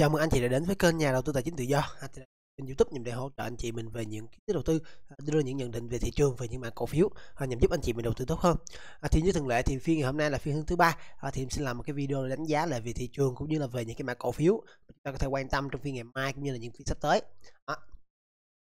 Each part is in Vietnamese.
Chào mừng anh chị đã đến với kênh nhà đầu tư tài chính tự do. Anh kênh YouTube nhằm để hỗ trợ anh chị mình về những kiến thức đầu tư, à, đưa những nhận định về thị trường, về những mã cổ phiếu à, nhằm giúp anh chị mình đầu tư tốt hơn. À, thì như thường lệ thì phiên ngày hôm nay là phiên hướng thứ ba, à, thì em sẽ làm một cái video để đánh giá lại về thị trường cũng như là về những cái mã cổ phiếu chúng ta có thể quan tâm trong phiên ngày mai cũng như là những phiên sắp tới. À,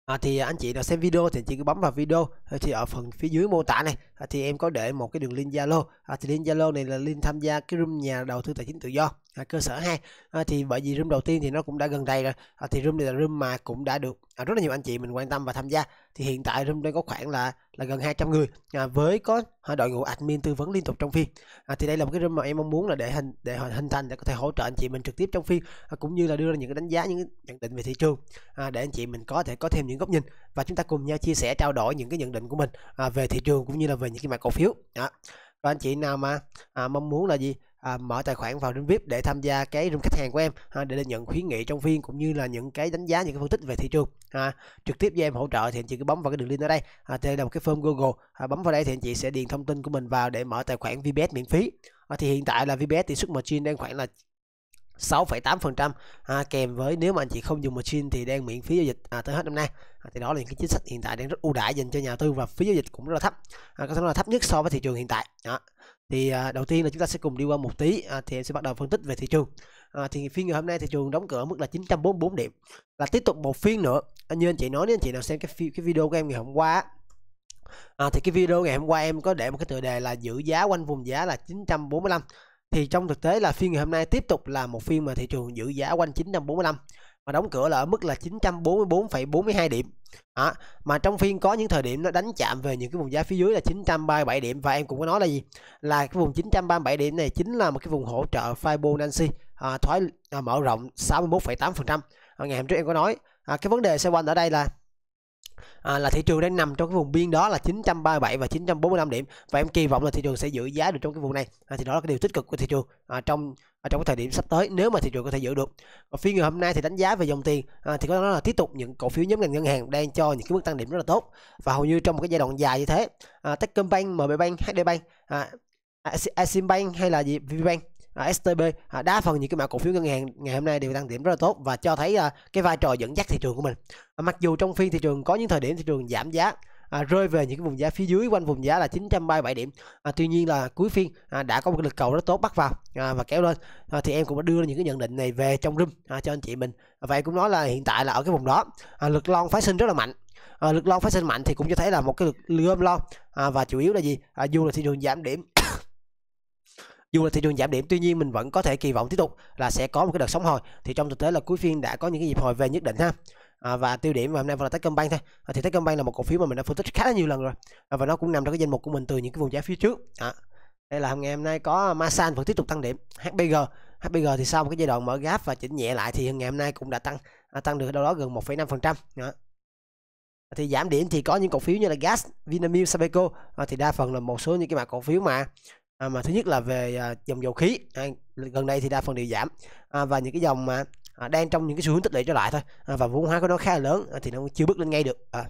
À, thì anh chị nào xem video thì anh chị cứ bấm vào video ờ, thì ở phần phía dưới mô tả này à, thì em có để một cái đường link Zalo à, thì link Zalo này là link tham gia cái room nhà đầu tư tài chính tự do à, cơ sở ha à, thì bởi vì room đầu tiên thì nó cũng đã gần đây rồi à, thì room này là room mà cũng đã được à, rất là nhiều anh chị mình quan tâm và tham gia thì hiện tại room đang có khoảng là là gần 200 người à, với có à, đội ngũ admin tư vấn liên tục trong phiên à, thì đây là một cái room mà em mong muốn là để hình để hình thành để có thể hỗ trợ anh chị mình trực tiếp trong phiên à, cũng như là đưa ra những cái đánh giá những cái nhận định về thị trường à, để anh chị mình có thể có thêm những góc nhìn và chúng ta cùng nhau chia sẻ trao đổi những cái nhận định của mình à, về thị trường cũng như là về những cái mã cổ phiếu à, và anh chị nào mà à, mong muốn là gì à, mở tài khoản vào room vip để tham gia cái room khách hàng của em ha, để nhận khuyến nghị trong phiên cũng như là những cái đánh giá những cái phân tích về thị trường ha. trực tiếp với em hỗ trợ thì anh chị cứ bấm vào cái đường link ở đây à, đây là một cái form google à, bấm vào đây thì anh chị sẽ điền thông tin của mình vào để mở tài khoản vbs miễn phí à, thì hiện tại là vbs tỷ suất margin đang khoảng là 6,8% à, kèm với nếu mà anh chị không dùng machine thì đang miễn phí giao dịch à, tới hết năm nay à, thì đó là những cái chính sách hiện tại đang rất ưu đãi dành cho nhà tư và phí giao dịch cũng rất là thấp à, có thể nói là thấp nhất so với thị trường hiện tại đó thì à, đầu tiên là chúng ta sẽ cùng đi qua một tí à, thì em sẽ bắt đầu phân tích về thị trường à, thì phiên ngày hôm nay thị trường đóng cửa mức là 944 điểm là tiếp tục một phiên nữa à, như anh chị nói nếu anh chị nào xem cái cái video của em ngày hôm qua à, thì cái video ngày hôm qua em có để một cái tựa đề là giữ giá quanh vùng giá là 945 thì trong thực tế là phiên ngày hôm nay tiếp tục là một phiên mà thị trường giữ giá quanh 945 mà đóng cửa là ở mức là 944,42 điểm à, mà trong phiên có những thời điểm nó đánh chạm về những cái vùng giá phía dưới là 937 điểm và em cũng có nói là gì là cái vùng 937 điểm này chính là một cái vùng hỗ trợ Fibonacci à, thoái à, mở rộng 61,8% à, ngày hôm trước em có nói à, cái vấn đề xoay quanh ở đây là à, là thị trường đang nằm trong cái vùng biên đó là 937 và 945 điểm và em kỳ vọng là thị trường sẽ giữ giá được trong cái vùng này à, thì đó là cái điều tích cực của thị trường à, trong ở trong cái thời điểm sắp tới nếu mà thị trường có thể giữ được còn phiên ngày hôm nay thì đánh giá về dòng tiền à, thì có nói là tiếp tục những cổ phiếu nhóm ngành ngân hàng đang cho những cái mức tăng điểm rất là tốt và hầu như trong một cái giai đoạn dài như thế à, Techcombank, MBBank, HDBank, à, Eximbank hay là gì VBank À, STB à, đa phần những cái mã cổ phiếu ngân hàng ngày hôm nay đều tăng điểm rất là tốt và cho thấy à, cái vai trò dẫn dắt thị trường của mình à, mặc dù trong phiên thị trường có những thời điểm thị trường giảm giá à, rơi về những cái vùng giá phía dưới quanh vùng giá là 937 điểm à, tuy nhiên là cuối phiên à, đã có một lực cầu rất tốt bắt vào à, và kéo lên à, thì em cũng đã đưa những cái nhận định này về trong room à, cho anh chị mình à, và cũng nói là hiện tại là ở cái vùng đó à, lực lon phái sinh rất là mạnh à, lực lon phái sinh mạnh thì cũng cho thấy là một cái lực gom lon à, và chủ yếu là gì à, dù là thị trường giảm điểm dù là thị trường giảm điểm tuy nhiên mình vẫn có thể kỳ vọng tiếp tục là sẽ có một cái đợt sóng hồi thì trong thực tế là cuối phiên đã có những cái dịp hồi về nhất định ha à, và tiêu điểm và hôm nay vẫn là Techcombank thôi à, thì Techcombank là một cổ phiếu mà mình đã phân tích khá là nhiều lần rồi à, và nó cũng nằm trong cái danh mục của mình từ những cái vùng giá phía trước à, đây là ngày hôm nay có Masan vẫn tiếp tục tăng điểm HBG HBG thì sau một cái giai đoạn mở gáp và chỉnh nhẹ lại thì ngày hôm nay cũng đã tăng à, tăng được đâu đó gần 1,5% à. thì giảm điểm thì có những cổ phiếu như là gas Vinamilk Sabeco à, thì đa phần là một số những cái mặt cổ phiếu mà à, mà thứ nhất là về à, dòng dầu khí à, gần đây thì đa phần đều giảm à, và những cái dòng mà à, đang trong những cái xu hướng tích lũy trở lại thôi à, và vốn hóa của nó khá là lớn à, thì nó chưa bước lên ngay được à.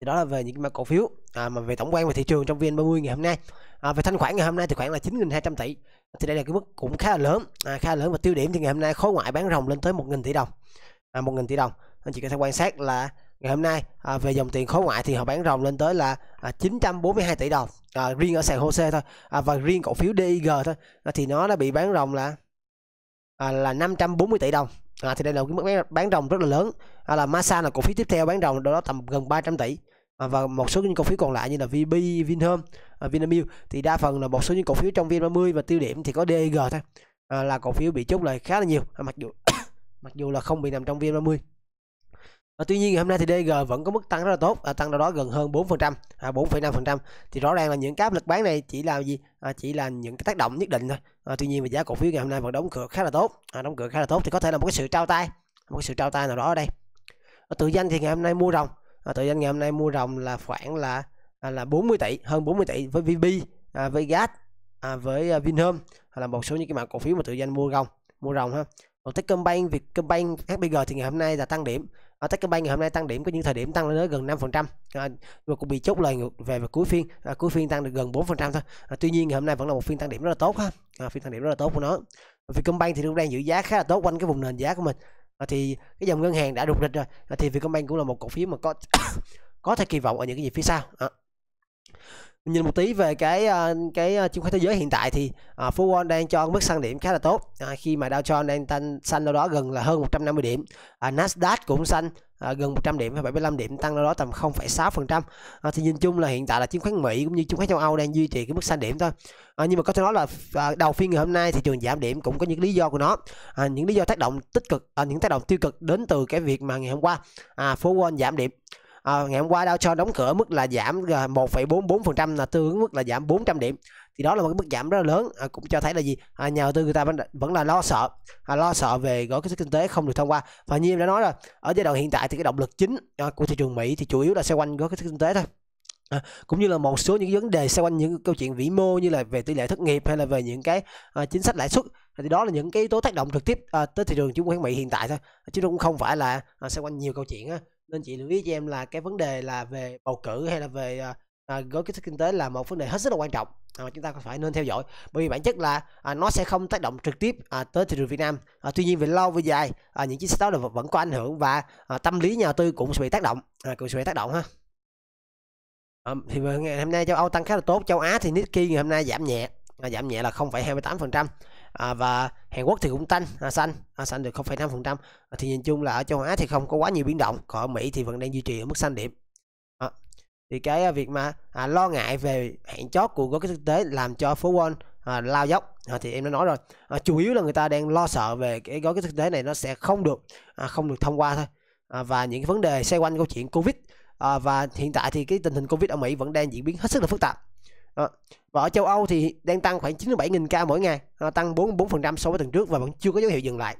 thì đó là về những cái mã cổ phiếu à, mà về tổng quan về thị trường trong VN30 ngày hôm nay à, về thanh khoản ngày hôm nay thì khoảng là 9.200 tỷ thì đây là cái mức cũng khá là lớn à, khá là lớn và tiêu điểm thì ngày hôm nay khối ngoại bán rồng lên tới 1.000 tỷ đồng à, 1.000 tỷ đồng anh chị có thể quan sát là ngày hôm nay à, về dòng tiền khối ngoại thì họ bán rồng lên tới là à, 942 tỷ đồng à, riêng ở sàn HOSE thôi à, và riêng cổ phiếu DIG thôi à, thì nó đã bị bán rồng là à, là 540 tỷ đồng à, thì đây là cái mức bán rồng rất là lớn à, là Masan là cổ phiếu tiếp theo bán ròng đó tầm gần 300 tỷ à, và một số những cổ phiếu còn lại như là VB, Vinhome, à, Vinamilk thì đa phần là một số những cổ phiếu trong VN30 và tiêu điểm thì có DG thôi à, là cổ phiếu bị chốt lời khá là nhiều à, mặc dù mặc dù là không bị nằm trong VN30 À, tuy nhiên ngày hôm nay thì DG vẫn có mức tăng rất là tốt, à, tăng đâu đó gần hơn 4%, à, 4,5% thì rõ ràng là những cái áp lực bán này chỉ là gì? À, chỉ là những cái tác động nhất định thôi. À, tuy nhiên về giá cổ phiếu ngày hôm nay vẫn đóng cửa khá là tốt, à, đóng cửa khá là tốt thì có thể là một cái sự trao tay, một cái sự trao tay nào đó ở đây. À, tự danh thì ngày hôm nay mua rồng, à, tự danh ngày hôm nay mua rồng là khoảng là à, là 40 tỷ, hơn 40 tỷ với VB, à, với gas à, với à, Vinhome hoặc là một số những cái mã cổ phiếu mà tự danh mua rồng, mua rồng ha. Còn Techcombank, Vietcombank, HBG thì ngày hôm nay là tăng điểm ở ờ, Techcombank ngày hôm nay tăng điểm có những thời điểm tăng lên tới gần 5% à, ờ, và cũng bị chốt lời ngược về vào cuối phiên à, cuối phiên tăng được gần 4% thôi à, tuy nhiên ngày hôm nay vẫn là một phiên tăng điểm rất là tốt ha à, phiên tăng điểm rất là tốt của nó Vietcombank thì cũng đang giữ giá khá là tốt quanh cái vùng nền giá của mình à, thì cái dòng ngân hàng đã đục địch rồi à, thì Vietcombank cũng là một cổ phiếu mà có có thể kỳ vọng ở những cái gì phía sau à nhìn một tí về cái ờ, cái ờ, chứng khoán thế giới hiện tại thì à, Phú Wall đang cho mức săn điểm khá là tốt à, khi mà Dow Jones đang tăng xanh đâu đó gần là hơn 150 điểm à, Nasdaq cũng xanh à, gần 100 điểm hay 75 điểm tăng đâu đó tầm 0,6% à, thì nhìn chung là hiện tại là chứng khoán Mỹ cũng như chứng khoán châu Âu đang duy trì cái mức xanh điểm thôi à, nhưng mà có thể nói là à, đầu phiên ngày hôm nay thị trường giảm điểm cũng có những lý do của nó à, những lý do tác động tích cực à, những tác động tiêu cực đến từ cái việc mà ngày hôm qua à, Phố Wall giảm điểm à, ngày hôm qua Dow Jones đóng cửa mức là giảm 1,44% ờ, là tương ứng mức là giảm 400 điểm thì đó là một cái mức giảm rất là lớn à, cũng cho thấy là gì à, nhà đầu tư người ta vẫn, vẫn là lo sợ à, lo sợ về gói kích thích kinh tế không được thông qua và như em đã nói rồi ở giai đoạn hiện tại thì cái động lực chính à, của thị trường Mỹ thì chủ yếu là xoay quanh gói kích thích kinh tế thôi À, cũng như là một số những vấn đề xoay quanh những câu chuyện vĩ mô như là về tỷ lệ thất nghiệp hay là về những cái à, chính sách lãi suất thì đó là những cái tố tác động trực tiếp à, tới thị trường chứng khoán Mỹ hiện tại thôi chứ nó cũng không phải là à, xoay quanh nhiều câu chuyện á, nên chị lưu ý cho em là cái vấn đề là về bầu cử hay là về à, à gói kích thích kinh tế là một vấn đề hết sức là quan trọng à, mà chúng ta phải nên theo dõi bởi vì bản chất là à, nó sẽ không tác động trực tiếp à, tới thị trường Việt Nam à, tuy nhiên về lâu về dài à, những chính sách đó là vẫn có ảnh hưởng và à, tâm lý nhà tư cũng sẽ bị tác động à, cũng sẽ bị tác động ha à, thì ngày hôm nay châu Âu tăng khá là tốt châu Á thì Nikkei ngày hôm nay giảm nhẹ à, giảm nhẹ là 0,28% à, và Hàn Quốc thì cũng tăng à, xanh à, xanh được 0,5% à, thì nhìn chung là ở châu Á thì không có quá nhiều biến động còn ở Mỹ thì vẫn đang duy trì ở mức xanh điểm à, thì cái à, việc mà à, lo ngại về hạn chót của gói kinh tế làm cho phố Wall à, lao dốc à, thì em đã nói rồi à, chủ yếu là người ta đang lo sợ về cái gói kinh tế này nó sẽ không được à, không được thông qua thôi à, và những cái vấn đề xoay quanh câu chuyện Covid à, và hiện tại thì cái tình hình Covid ở Mỹ vẫn đang diễn biến hết sức là phức tạp À, và ở châu Âu thì đang tăng khoảng 97.000 ca mỗi ngày, à, tăng 44% so với tuần trước và vẫn chưa có dấu hiệu dừng lại.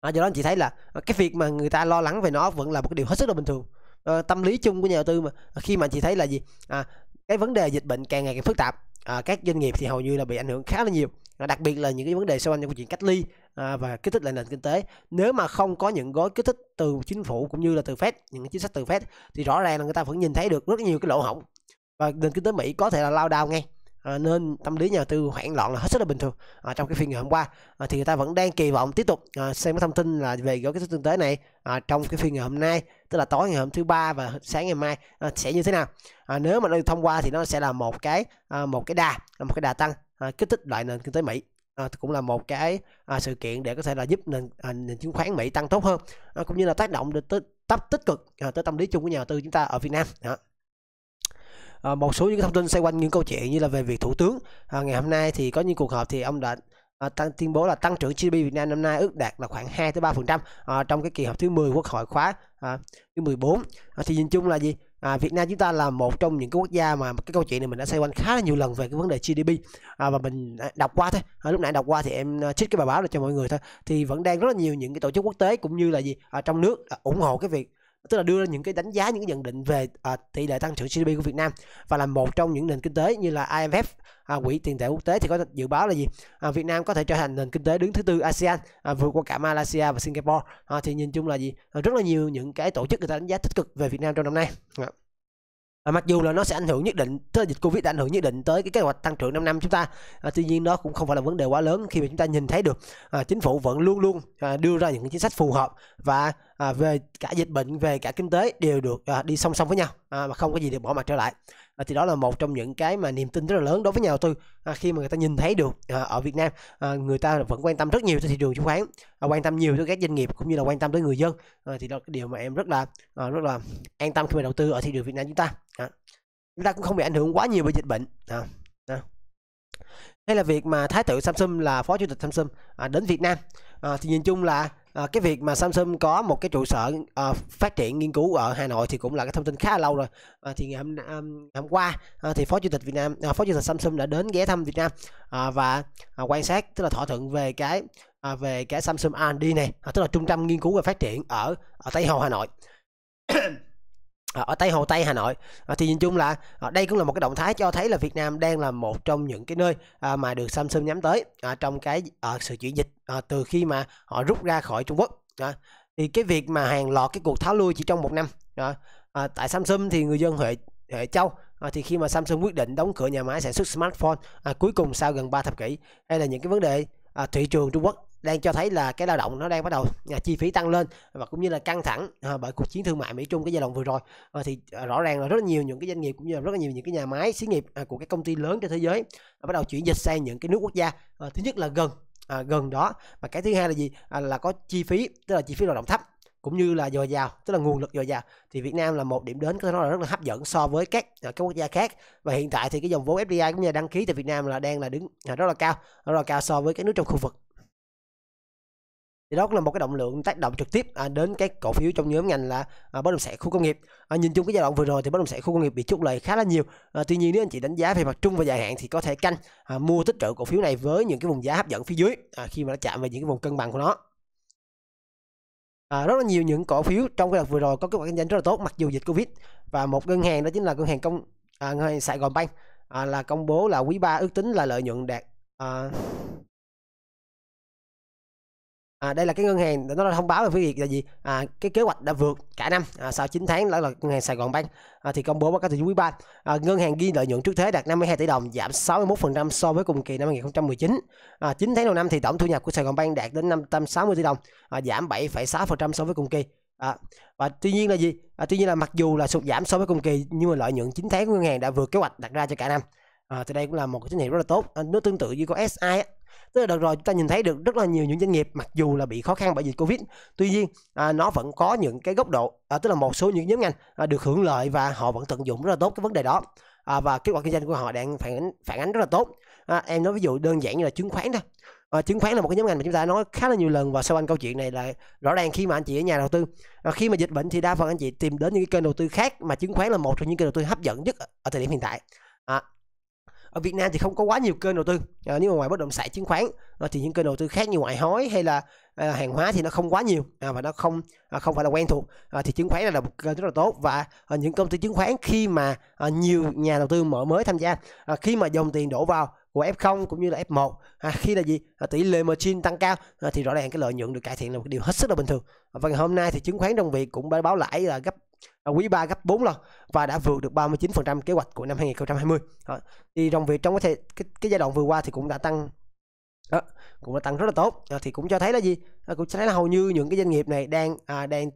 À, do đó anh chị thấy là cái việc mà người ta lo lắng về nó vẫn là một cái điều hết sức là bình thường. À, tâm lý chung của nhà đầu tư mà khi mà anh chị thấy là gì? À, cái vấn đề dịch bệnh càng ngày càng phức tạp, à, các doanh nghiệp thì hầu như là bị ảnh hưởng khá là nhiều. À, đặc biệt là những cái vấn đề xoay quanh câu chuyện cách ly à, và kích thích lại nền kinh tế. Nếu mà không có những gói kích thích từ chính phủ cũng như là từ Fed, những chính sách từ Fed thì rõ ràng là người ta vẫn nhìn thấy được rất nhiều cái lỗ hổng và nền kinh tế Mỹ có thể là lao đao ngay à, nên tâm lý nhà đầu tư hoảng loạn là hết sức là bình thường à, trong cái phiên ngày hôm qua à, thì người ta vẫn đang kỳ vọng tiếp tục à, xem cái thông tin là về gói kích thích kinh tế này à, trong cái phiên ngày hôm nay tức là tối ngày hôm thứ ba và sáng ngày mai à, sẽ như thế nào à, nếu mà nó thông qua thì nó sẽ là một cái à, một cái đà một cái đà tăng à, kích thích loại nền kinh tế Mỹ à, cũng là một cái à, sự kiện để có thể là giúp nền, à, nền chứng khoán Mỹ tăng tốt hơn à, cũng như là tác động được tới, tích cực à, tới tâm lý chung của nhà đầu tư chúng ta ở Việt Nam đó. Ờ, một số những thông tin xoay quanh những câu chuyện như là về việc thủ tướng à, ngày hôm nay thì có những cuộc họp thì ông đã À, tăng tuyên bố là tăng trưởng GDP Việt Nam năm nay ước đạt là khoảng 2 tới 3% à, trong cái kỳ họp thứ 10 Quốc hội khóa à, thứ 14. À, thì nhìn chung là gì? À, Việt Nam chúng ta là một trong những cái quốc gia mà cái câu chuyện này mình đã xoay quanh khá là nhiều lần về cái vấn đề GDP à, và mình đọc qua thôi. À, lúc nãy đọc qua thì em chích cái bài báo ra cho mọi người thôi. Thì vẫn đang rất là nhiều những cái tổ chức quốc tế cũng như là gì ở à, trong nước à, ủng hộ cái việc tức là đưa ra những cái đánh giá những cái nhận định về à, tỷ lệ tăng trưởng GDP của Việt Nam và là một trong những nền kinh tế như là IMF à, quỹ tiền tệ quốc tế thì có dự báo là gì à, Việt Nam có thể trở thành nền kinh tế đứng thứ tư ASEAN à, vượt qua cả Malaysia và Singapore à, thì nhìn chung là gì à, rất là nhiều những cái tổ chức người ta đánh giá tích cực về Việt Nam trong năm nay à. À, mặc dù là nó sẽ ảnh hưởng nhất định tới dịch covid đã ảnh hưởng nhất định tới cái kế hoạch tăng trưởng 5 năm chúng ta à, tuy nhiên nó cũng không phải là vấn đề quá lớn khi mà chúng ta nhìn thấy được à, chính phủ vẫn luôn luôn à, đưa ra những chính sách phù hợp và à, về cả dịch bệnh về cả kinh tế đều được à, đi song song với nhau à, mà không có gì được bỏ mặt trở lại à, thì đó là một trong những cái mà niềm tin rất là lớn đối với nhà đầu tư à, khi mà người ta nhìn thấy được à, ở Việt Nam à, người ta vẫn quan tâm rất nhiều tới thị trường chứng khoán à, quan tâm nhiều tới các doanh nghiệp cũng như là quan tâm tới người dân à, thì đó là cái điều mà em rất là à, rất là an tâm khi mà đầu tư ở thị trường Việt Nam chúng ta à, chúng ta cũng không bị ảnh hưởng quá nhiều bởi dịch bệnh à, à hay là việc mà thái tử Samsung là phó chủ tịch Samsung à, đến Việt Nam à, thì nhìn chung là à, cái việc mà Samsung có một cái trụ sở à, phát triển nghiên cứu ở Hà Nội thì cũng là cái thông tin khá là lâu rồi à, thì ngày hôm, à, hôm qua à, thì phó chủ tịch Việt Nam à, phó chủ tịch Samsung đã đến ghé thăm Việt Nam à, và à, quan sát tức là thỏa thuận về cái à, về cái Samsung R&D này à, tức là trung tâm nghiên cứu và phát triển ở ở Tây Hồ Hà Nội Ờ, ở Tây Hồ Tây Hà Nội à, thì nhìn chung là à, đây cũng là một cái động thái cho thấy là Việt Nam đang là một trong những cái nơi à, mà được Samsung nhắm tới à, trong cái à, sự chuyển dịch à, từ khi mà họ rút ra khỏi Trung Quốc à, thì cái việc mà hàng loạt cái cuộc tháo lui chỉ trong một năm à, à, tại Samsung thì người dân Huệ Huệ Châu à, thì khi mà Samsung quyết định đóng cửa nhà máy sản xuất smartphone à, cuối cùng sau gần 3 thập kỷ hay là những cái vấn đề à, thị trường Trung Quốc đang cho thấy là cái lao động nó đang bắt đầu à, chi phí tăng lên và cũng như là căng thẳng à, bởi cuộc chiến thương mại Mỹ Trung cái giai đoạn vừa rồi à, thì à, rõ ràng là rất nhiều những cái doanh nghiệp cũng như là rất là nhiều những cái nhà máy xí nghiệp à, của các công ty lớn trên thế giới à, bắt đầu chuyển dịch sang những cái nước quốc gia à, thứ nhất là gần à, gần đó và cái thứ hai là gì à, là có chi phí tức là chi phí lao động thấp cũng như là dồi dào tức là nguồn lực dồi dào thì Việt Nam là một điểm đến có thể nói là rất là hấp dẫn so với các à, các quốc gia khác và hiện tại thì cái dòng vốn FDI cũng như là đăng ký tại Việt Nam là đang là đứng à, rất là cao rất là cao so với các nước trong khu vực thì đó cũng là một cái động lượng tác động trực tiếp à, đến cái cổ phiếu trong nhóm ngành là à, bất động sản khu công nghiệp à, nhìn chung cái giai đoạn vừa rồi thì bất động sản khu công nghiệp bị chốt lời khá là nhiều à, tuy nhiên nếu anh chị đánh giá về mặt trung và dài hạn thì có thể canh à, mua tích trữ cổ phiếu này với những cái vùng giá hấp dẫn phía dưới à, khi mà nó chạm vào những cái vùng cân bằng của nó À, rất là nhiều những cổ phiếu trong cái đợt vừa rồi có kết quả kinh doanh rất là tốt mặc dù dịch covid và một ngân hàng đó chính là ngân hàng công à, ngân hàng Sài Gòn Bank à, là công bố là quý ba ước tính là lợi nhuận đạt à, à, đây là cái ngân hàng nó đã thông báo về cái việc là gì à, cái kế hoạch đã vượt cả năm à, sau 9 tháng đó là ngân hàng Sài Gòn Bank à, thì công bố báo cáo tài chính quý ba à, ngân hàng ghi lợi nhuận trước thuế đạt 52 tỷ đồng giảm 61% so với cùng kỳ năm 2019 à, 9 tháng đầu năm thì tổng thu nhập của Sài Gòn Bank đạt đến 560 tỷ đồng à, giảm 7,6% so với cùng kỳ À, và tuy nhiên là gì? À, tuy nhiên là mặc dù là sụt giảm so với cùng kỳ nhưng mà lợi nhuận 9 tháng của ngân hàng đã vượt kế hoạch đặt ra cho cả năm. À, thì đây cũng là một cái tín hiệu rất là tốt. À, nó tương tự như con SI tức là đợt rồi chúng ta nhìn thấy được rất là nhiều những doanh nghiệp mặc dù là bị khó khăn bởi dịch covid tuy nhiên à, nó vẫn có những cái góc độ à, tức là một số những nhóm ngành à, được hưởng lợi và họ vẫn tận dụng rất là tốt cái vấn đề đó à, và kết quả kinh doanh của họ đang phản ánh phản ánh rất là tốt à, em nói ví dụ đơn giản như là chứng khoán thôi à, chứng khoán là một cái nhóm ngành mà chúng ta nói khá là nhiều lần và sau anh câu chuyện này là rõ ràng khi mà anh chị ở nhà đầu tư à, khi mà dịch bệnh thì đa phần anh chị tìm đến những cái kênh đầu tư khác mà chứng khoán là một trong những kênh đầu tư hấp dẫn nhất ở thời điểm hiện tại à, ở Việt Nam thì không có quá nhiều kênh đầu tư à, nếu mà ngoài bất động sản chứng khoán à, thì những kênh đầu tư khác như ngoại hối hay là à, hàng hóa thì nó không quá nhiều à, và nó không à, không phải là quen thuộc à, thì chứng khoán là, một kênh rất là tốt và à, những công ty chứng khoán khi mà à, nhiều nhà đầu tư mở mới tham gia à, khi mà dòng tiền đổ vào của F0 cũng như là F1 à, khi là gì à, tỷ lệ margin tăng cao à, thì rõ ràng cái lợi nhuận được cải thiện là một điều hết sức là bình thường à, và ngày hôm nay thì chứng khoán trong việc cũng báo lãi là gấp Ờ, quý 3 gấp 4 lần và đã vượt được 39% kế hoạch của năm 2020 đó. Ờ, thì đồng việc trong có cái, cái giai đoạn vừa qua thì cũng đã tăng đó, ờ, cũng đã tăng rất là tốt đó, thì cũng cho thấy là gì đó, cũng cho thấy là hầu như những cái doanh nghiệp này đang à, đang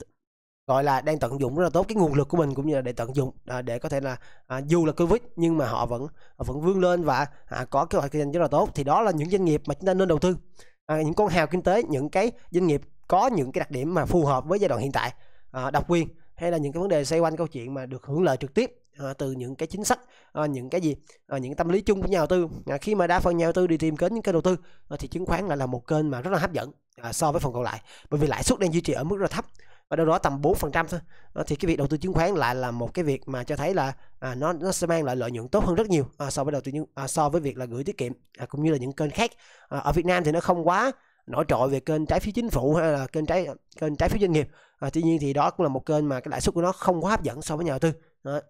gọi là đang tận dụng rất là tốt cái nguồn lực của mình cũng như là để tận dụng à, để có thể là à, dù là covid nhưng mà họ vẫn à, vẫn vươn lên và à, có kế hoạch kinh doanh rất là tốt thì đó là những doanh nghiệp mà chúng ta nên đầu tư à, những con hào kinh tế những cái doanh nghiệp có những cái đặc điểm mà phù hợp với giai đoạn hiện tại à, độc quyền hay là những cái vấn đề xoay quanh câu chuyện mà được hưởng lợi trực tiếp à, từ những cái chính sách à, những cái gì à, những tâm lý chung của nhà đầu tư à, khi mà đa phần nhà đầu tư đi tìm kiếm những cái đầu tư à, thì chứng khoán lại là một kênh mà rất là hấp dẫn à, so với phần còn lại bởi vì lãi suất đang duy trì ở mức rất là thấp và đâu đó tầm 4% thôi à, thì cái việc đầu tư chứng khoán lại là một cái việc mà cho thấy là à, nó nó sẽ mang lại lợi nhuận tốt hơn rất nhiều à, so với đầu tư à, so với việc là gửi tiết kiệm à, cũng như là những kênh khác à, ở Việt Nam thì nó không quá nổi trội về kênh trái phiếu chính phủ hay là kênh trái kênh trái phiếu doanh nghiệp à, tuy nhiên thì đó cũng là một kênh mà cái lãi suất của nó không quá hấp dẫn so với nhà đầu tư đó.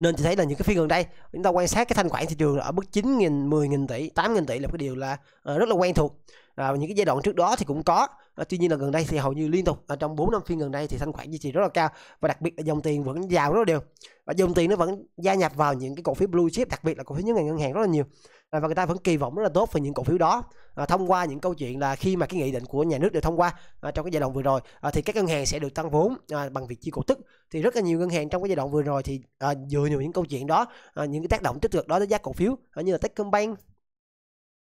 nên chị thấy là những cái phiên gần đây chúng ta quan sát cái thanh khoản thị trường ở mức 9.000 10.000 tỷ 8.000 tỷ là cái điều là à, rất là quen thuộc à, những cái giai đoạn trước đó thì cũng có à, tuy nhiên là gần đây thì hầu như liên tục à, trong 4 năm phiên gần đây thì thanh khoản duy trì rất là cao và đặc biệt là dòng tiền vẫn giàu rất là đều và dòng tiền nó vẫn gia nhập vào những cái cổ phiếu blue chip đặc biệt là cổ phiếu những ngành ngân hàng rất là nhiều và người ta vẫn kỳ vọng rất là tốt về những cổ phiếu đó à, thông qua những câu chuyện là khi mà cái nghị định của nhà nước được thông qua à, trong cái giai đoạn vừa rồi à, thì các ngân hàng sẽ được tăng vốn à, bằng việc chi cổ tức thì rất là nhiều ngân hàng trong cái giai đoạn vừa rồi thì à, dựa vào những câu chuyện đó à, những cái tác động tích cực đó tới giá cổ phiếu à, như là Techcombank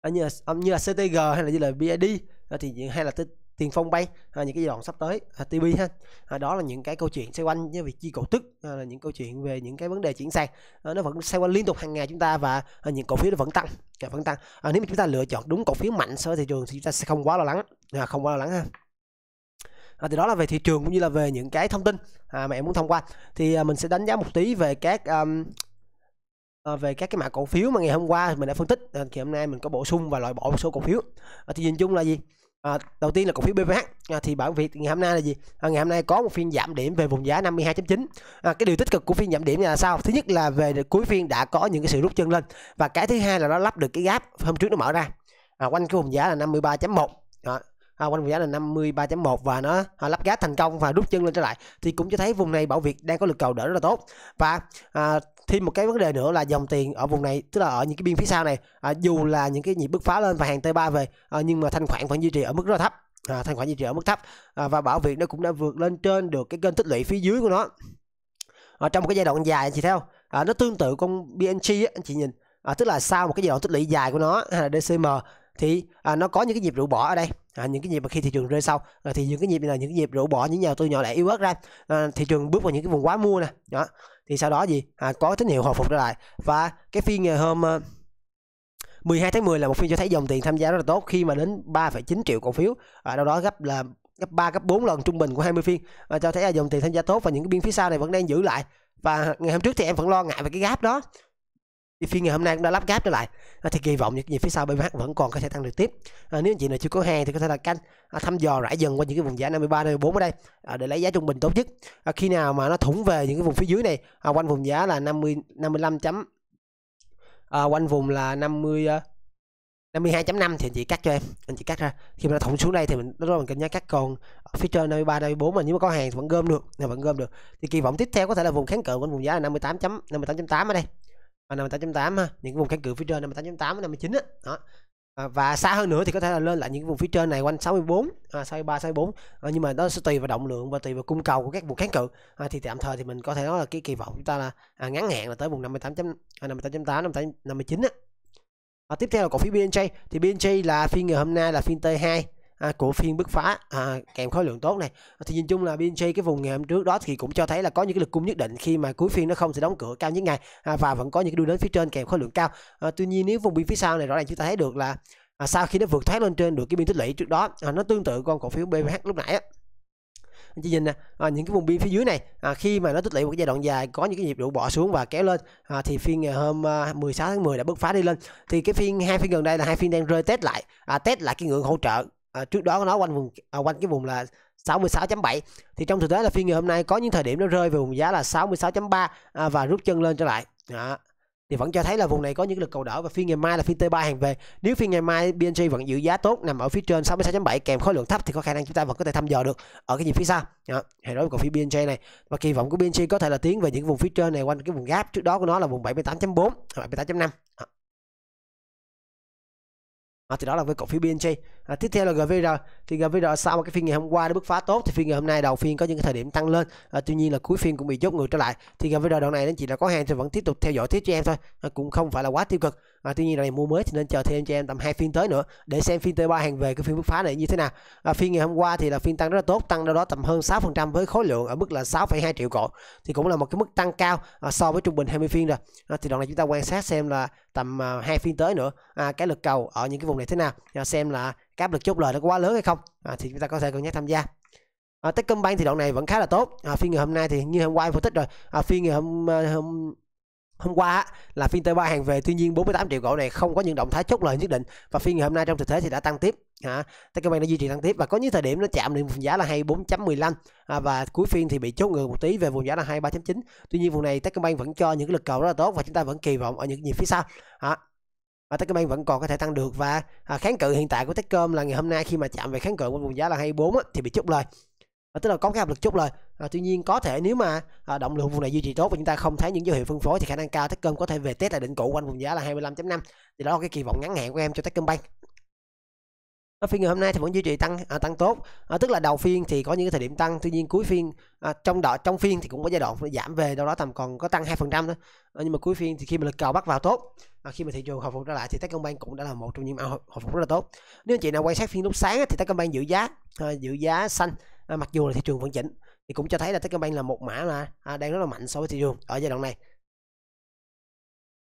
à, như là, à, như là CTG hay là như là BID à, thì à, hay là tiền phong bay à, những cái giai đoạn sắp tới à, tb ha à, đó là những cái câu chuyện xoay quanh với việc chi cổ tức à, là những câu chuyện về những cái vấn đề chuyển sang à, nó vẫn xoay quanh liên tục hàng ngày chúng ta và à, những cổ phiếu nó vẫn tăng à, vẫn tăng à, nếu mà chúng ta lựa chọn đúng cổ phiếu mạnh so với thị trường thì chúng ta sẽ không quá lo lắng à, không quá lo lắng ha à, thì đó là về thị trường cũng như là về những cái thông tin à, mà em muốn thông qua thì à, mình sẽ đánh giá một tí về các um, à, về các cái mã cổ phiếu mà ngày hôm qua mình đã phân tích à, thì hôm nay mình có bổ sung và loại bỏ một số cổ phiếu à, thì nhìn chung là gì À, đầu tiên là cổ phiếu BVH à, ờ, thì Bảo Việt ngày hôm nay là gì? À, ngày hôm nay có một phiên giảm điểm về vùng giá 52.9. À, cái điều tích cực của phiên giảm điểm là sao? Thứ nhất là về cuối phiên đã có những cái sự rút chân lên và cái thứ hai là nó lắp được cái gáp hôm trước nó mở ra. À, quanh cái vùng giá là 53.1. À, à, quanh vùng giá là 53.1 và nó à, lắp gáp thành công và rút chân lên trở lại thì cũng cho thấy vùng này Bảo Việt đang có lực cầu đỡ rất là tốt. Và à, thêm một cái vấn đề nữa là dòng tiền ở vùng này tức là ở những cái biên phía sau này à, dù là những cái nhịp bứt phá lên và hàng t 3 về à, nhưng mà thanh khoản vẫn duy trì ở mức rất là thấp à, thanh khoản duy trì ở mức thấp à, và bảo việt nó cũng đã vượt lên trên được cái kênh tích lũy phía dưới của nó à, trong một cái giai đoạn dài chị theo à, nó tương tự con bng á, anh chị nhìn à, tức là sau một cái giai đoạn tích lũy dài của nó hay là dcm thì à, nó có những cái nhịp rũ bỏ ở đây à, những cái nhịp mà khi thị trường rơi sau à, thì những cái nhịp là những cái nhịp rũ bỏ những nhà đầu tư nhỏ lẻ yếu ớt ra à, thị trường bước vào những cái vùng quá mua nè đó thì sau đó gì à, có tín hiệu hồi phục trở lại và cái phiên ngày ờ, hôm 12 ờ, tháng 10 là một phiên cho thấy dòng tiền tham gia rất là tốt khi mà đến 3,9 triệu cổ phiếu à, đâu đó gấp là gấp 3 gấp 4 lần trung bình của 20 phiên và cho thấy là dòng tiền tham gia tốt và những cái biên phía sau này vẫn đang giữ lại và ngày hôm trước thì em vẫn lo ngại về cái gap đó thì phiên ngày hôm nay cũng đã lắp gáp trở lại à, thì kỳ vọng những gì phía sau BMH vẫn còn có thể tăng được tiếp à, nếu anh chị nào chưa có hàng thì có thể là canh à, thăm dò rải dần qua những cái vùng giá 53 54 ở đây à, để lấy giá trung bình tốt nhất à, khi nào mà nó thủng về những cái vùng phía dưới này à, quanh vùng giá là 50 55 chấm à, quanh vùng là 50 uh, 52.5 thì anh chị cắt cho em anh chị cắt ra khi mà nó thủng xuống đây thì mình lúc đó mình cân nhắc cắt còn phía trên 53 54 mà nếu mà có hàng thì vẫn gom được à, vẫn gom được thì kỳ vọng tiếp theo có thể là vùng kháng cự quanh vùng giá là 58 58.8 ở đây à, 58.8 ha những vùng kháng cự phía trên 58.8 59 á đó à, và xa hơn nữa thì có thể là lên lại những cái vùng phía trên này quanh 64 à, 63 64 à, nhưng mà đó sẽ tùy vào động lượng và tùy vào cung cầu của các vùng kháng cự à, thì tạm thời thì mình có thể nói là cái kỳ vọng chúng ta là à, ngắn hạn là tới vùng 58 à, 58.8 58 59 á. À, tiếp theo là cổ phiếu BNJ thì BNJ là phiên ngày hôm nay là phiên T2 à, của phiên bứt phá à, kèm khối lượng tốt này thì nhìn chung là BNG cái vùng ngày hôm trước đó thì cũng cho thấy là có những cái lực cung nhất định khi mà cuối phiên nó không sẽ đóng cửa cao nhất ngày à, và vẫn có những cái đuôi đến phía trên kèm khối lượng cao à, tuy nhiên nếu vùng biên phía sau này rõ ràng chúng ta thấy được là à, sau khi nó vượt thoát lên trên được cái biên tích lũy trước đó à, nó tương tự con cổ phiếu BMH lúc nãy á anh chị nhìn nè à, những cái vùng biên phía dưới này à, khi mà nó tích lũy một giai đoạn dài có những cái nhịp độ bỏ xuống và kéo lên à, thì phiên ngày hôm à, 16 tháng 10 đã bứt phá đi lên thì cái phiên hai phiên gần đây là hai phiên đang rơi test lại à, test lại cái ngưỡng hỗ trợ à, trước đó nó quanh vùng à, quanh cái vùng là 66.7 thì trong thực tế là phiên ngày hôm nay có những thời điểm nó rơi về vùng giá là 66.3 à, và rút chân lên trở lại đó. thì vẫn cho thấy là vùng này có những lực cầu đỡ và phiên ngày mai là phiên T3 hàng về nếu phiên ngày mai BNG vẫn giữ giá tốt nằm ở phía trên 66.7 kèm khối lượng thấp thì có khả năng chúng ta vẫn có thể thăm dò được ở cái nhịp phía sau đó. hệ đối cổ phiếu BNG này và kỳ vọng của BNG có thể là tiến về những vùng phía trên này quanh cái vùng gáp trước đó của nó là vùng 78.4 78.5 À, thì đó là với cổ phiếu BNG à, tiếp theo là gvr thì gvr sau cái phiên ngày hôm qua đã bứt phá tốt thì phiên ngày hôm nay đầu phiên có những cái thời điểm tăng lên à, tuy nhiên là cuối phiên cũng bị chốt ngược trở lại thì gvr đoạn này anh chị đã có hàng thì vẫn tiếp tục theo dõi tiếp cho em thôi à, cũng không phải là quá tiêu cực à, tuy nhiên là này mua mới thì nên chờ thêm cho em tầm hai phiên tới nữa để xem phiên tới ba hàng về cái phiên bứt phá này như thế nào à, phiên ngày hôm qua thì là phiên tăng rất là tốt tăng đâu đó tầm hơn 6% với khối lượng ở mức là 6,2 triệu cổ thì cũng là một cái mức tăng cao à, so với trung bình 20 phiên rồi à, thì đoạn này chúng ta quan sát xem là tầm à, hai phiên tới nữa à, cái lực cầu ở những cái vùng này thế nào à, xem là cái lực chốt lời nó quá lớn hay không à, thì chúng ta có thể cân nhắc tham gia à, Techcombank thì đoạn này vẫn khá là tốt à, phiên ngày hôm nay thì như hôm qua em phân tích rồi à, phiên ngày hôm, ờ, hôm hôm qua là phiên T3 hàng về tuy nhiên 48 triệu cổ này không có những động thái chốt lời nhất định và phiên ngày hôm nay trong thực tế thì đã tăng tiếp hả à, Techcombank đã duy trì tăng tiếp và có những thời điểm nó chạm được vùng giá là 24.15 à, và cuối phiên thì bị chốt ngược một tí về vùng giá là 23.9 tuy nhiên vùng này Techcombank vẫn cho những lực cầu rất là tốt và chúng ta vẫn kỳ vọng ở những nhịp phía sau hả à, và Techcombank vẫn còn có thể tăng được và à, kháng cự hiện tại của Techcom là ngày hôm nay khi mà chạm về kháng cự quanh vùng giá là 24 á, thì bị chốt lời à, tức là có cái hợp lực chốt lời à, tuy nhiên có thể nếu mà à, động lượng vùng này duy trì tốt và chúng ta không thấy những dấu hiệu phân phối thì khả năng cao Techcom có thể về test lại đỉnh cũ quanh vùng giá là 25.5 thì đó là cái kỳ vọng ngắn hạn của em cho Techcombank Ờ, phiên ngày hôm nay thì vẫn duy trì tăng à, tăng tốt à, tức là đầu phiên thì có những cái thời điểm tăng tuy nhiên cuối phiên à, trong đợt trong phiên thì cũng có giai đoạn giảm về đâu đó tầm còn có tăng hai phần trăm nữa à, nhưng mà cuối phiên thì khi mà lực cầu bắt vào tốt à, khi mà thị trường hồi phục trở lại thì Techcombank cũng đã là một trong những mã hồi phục rất là tốt nếu anh chị nào quan sát phiên lúc sáng thì Techcombank giữ giá à, giữ giá xanh à, mặc dù là thị trường vẫn chỉnh thì cũng cho thấy là Techcombank là một mã mà à, đang rất là mạnh so với thị trường ở giai đoạn này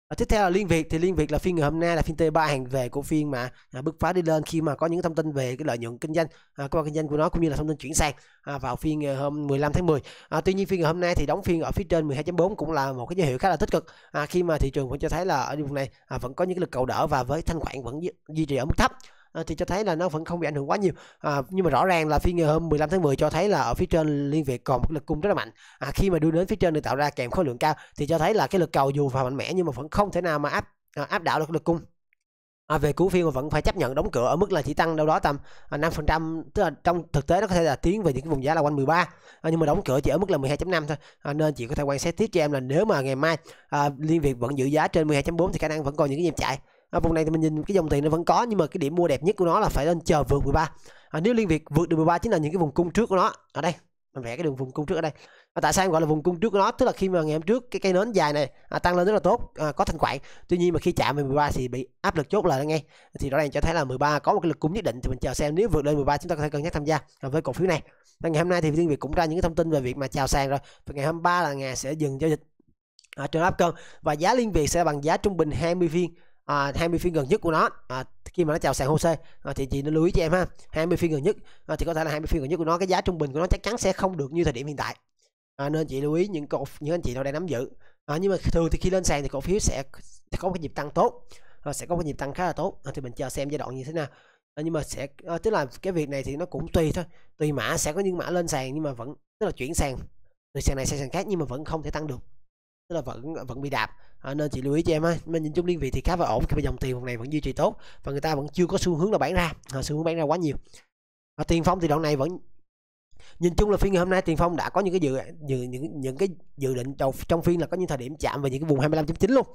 À, tiếp theo là liên việt thì liên việt là phiên ngày hôm nay là phiên t ba hàng về của phiên mà à, bứt phá đi lên khi mà có những thông tin về cái lợi nhuận kinh doanh à, cơ quan kinh doanh của nó cũng như là thông tin chuyển sang à, vào phiên ngày hôm 15 tháng 10 à, tuy nhiên phiên ngày hôm nay thì đóng phiên ở phía trên 12.4 cũng là một cái dấu hiệu khá là tích cực à, khi mà thị trường vẫn cho thấy là ở vùng này à, vẫn có những cái lực cầu đỡ và với thanh khoản vẫn duy, duy trì ở mức thấp Ờ, thì cho thấy là nó vẫn không bị ảnh hưởng quá nhiều à, nhưng mà rõ ràng là phiên ngày hôm 15 tháng 10 cho thấy là ở phía trên liên việt còn một lực cung rất là mạnh à, khi mà đưa đến phía trên được tạo ra kèm khối lượng cao thì cho thấy là cái lực cầu dù và mạnh mẽ nhưng mà vẫn không thể nào mà áp à, áp đảo được lực cung à, về cổ phiên mà vẫn phải chấp nhận đóng cửa ở mức là chỉ tăng đâu đó tầm 5% à, tức là trong thực tế nó có thể là tiến về những cái vùng giá là quanh 13 à, nhưng mà đóng cửa chỉ ở mức là 12.5 thôi à, nên chị có thể quan sát tiếp cho em là nếu mà ngày mai à, liên việt vẫn giữ giá trên 12.4 thì khả năng vẫn còn những cái nhịp chạy à, vùng này thì mình nhìn cái dòng tiền nó vẫn có nhưng mà cái điểm mua đẹp nhất của nó là phải lên chờ vượt 13 à, nếu liên việt vượt được 13 chính là những cái vùng cung trước của nó ở đây mình vẽ cái đường vùng cung trước ở đây và tại sao em gọi là vùng cung trước của nó tức là khi mà ngày hôm trước cái cây nến dài này à, tăng lên rất là tốt à, có thanh khoản tuy nhiên mà khi chạm về 13 thì bị áp lực chốt lời ngay thì rõ ràng cho thấy là 13 có một cái lực cung nhất định thì mình chờ xem nếu vượt lên 13 chúng ta có thể cân nhắc tham gia à, với cổ phiếu này và ngày hôm nay thì Liên Việt cũng ra những cái thông tin về việc mà chào sàn rồi và ngày 23 là ngày sẽ dừng giao dịch à, trên áp cân và giá Liên Việt sẽ bằng giá trung bình 20 phiên à, 20 phiên gần nhất của nó à, khi mà nó chào sàn HOSE à, thì chị nên lưu ý cho em ha 20 phiên gần nhất à, thì có thể là 20 phiên gần nhất của nó cái giá trung bình của nó chắc chắn sẽ không được như thời điểm hiện tại à, nên chị lưu ý những cổ những anh chị nào đang nắm giữ à, nhưng mà thường thì khi lên sàn thì cổ phiếu sẽ, có cái nhịp tăng tốt à, sẽ có cái nhịp tăng khá là tốt à, thì mình chờ xem giai đoạn như thế nào à, nhưng mà sẽ à, tức là cái việc này thì nó cũng tùy thôi tùy mã sẽ có những mã lên sàn nhưng mà vẫn tức là chuyển sàn từ sàn này sang sàn khác nhưng mà vẫn không thể tăng được tức là vẫn vẫn bị đạp à, nên chị lưu ý cho em á mình nhìn chung liên vị thì khá là ổn khi mà dòng tiền vùng này vẫn duy trì tốt và người ta vẫn chưa có xu hướng là bán ra à, xu hướng bán ra quá nhiều và tiền phong thì đoạn này vẫn nhìn chung là phiên ngày hôm nay tiền phong đã có những cái dự những những, những cái dự định trong trong phiên là có những thời điểm chạm về những cái vùng 25.9 luôn